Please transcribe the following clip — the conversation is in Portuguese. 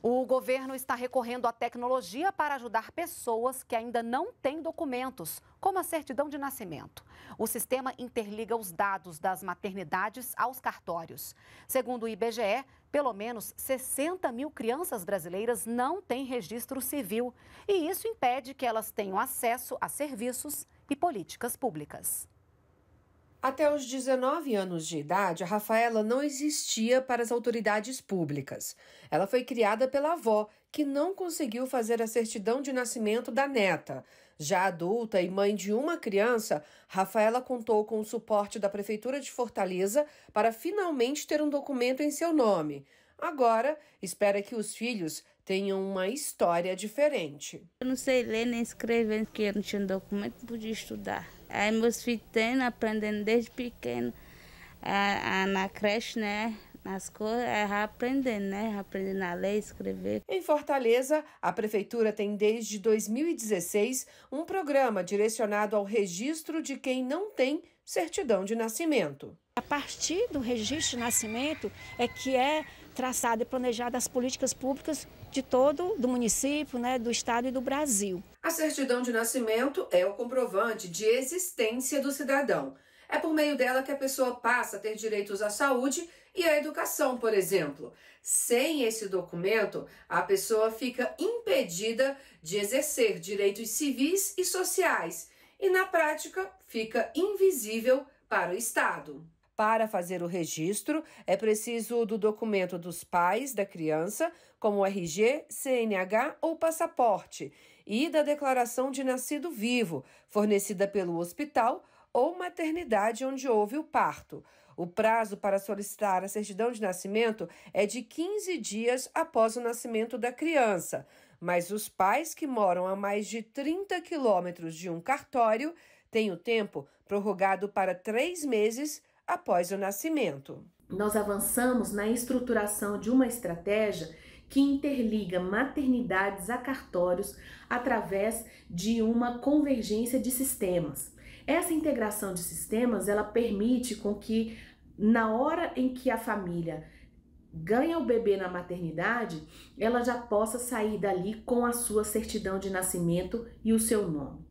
O governo está recorrendo à tecnologia para ajudar pessoas que ainda não têm documentos, como a certidão de nascimento. O sistema interliga os dados das maternidades aos cartórios. Segundo o IBGE, pelo menos 60 mil crianças brasileiras não têm registro civil. E isso impede que elas tenham acesso a serviços e políticas públicas. Até os 19 anos de idade, a Rafaela não existia para as autoridades públicas. Ela foi criada pela avó, que não conseguiu fazer a certidão de nascimento da neta. Já adulta e mãe de uma criança, Rafaela contou com o suporte da Prefeitura de Fortaleza para finalmente ter um documento em seu nome. Agora, espera que os filhos tenham uma história diferente. Eu não sei ler nem escrever, porque eu não tinha documento, podia estudar. Aí meus filhos têm, aprendendo desde pequeno, a, a, na creche, né? Nas coisas, aprendendo, né? Aprendendo a ler, escrever. Em Fortaleza, a prefeitura tem desde 2016 um programa direcionado ao registro de quem não tem certidão de nascimento. A partir do registro de nascimento é que é traçado e planejado as políticas públicas de todo do município, né, do estado e do Brasil. A certidão de nascimento é o comprovante de existência do cidadão. É por meio dela que a pessoa passa a ter direitos à saúde e à educação, por exemplo. Sem esse documento, a pessoa fica impedida de exercer direitos civis e sociais e, na prática, fica invisível para o Estado. Para fazer o registro, é preciso do documento dos pais da criança, como RG, CNH ou passaporte, e da declaração de nascido vivo, fornecida pelo hospital ou maternidade onde houve o parto. O prazo para solicitar a certidão de nascimento é de 15 dias após o nascimento da criança, mas os pais que moram a mais de 30 quilômetros de um cartório têm o tempo prorrogado para três meses após o nascimento. Nós avançamos na estruturação de uma estratégia que interliga maternidades a cartórios através de uma convergência de sistemas. Essa integração de sistemas, ela permite com que na hora em que a família ganha o bebê na maternidade, ela já possa sair dali com a sua certidão de nascimento e o seu nome.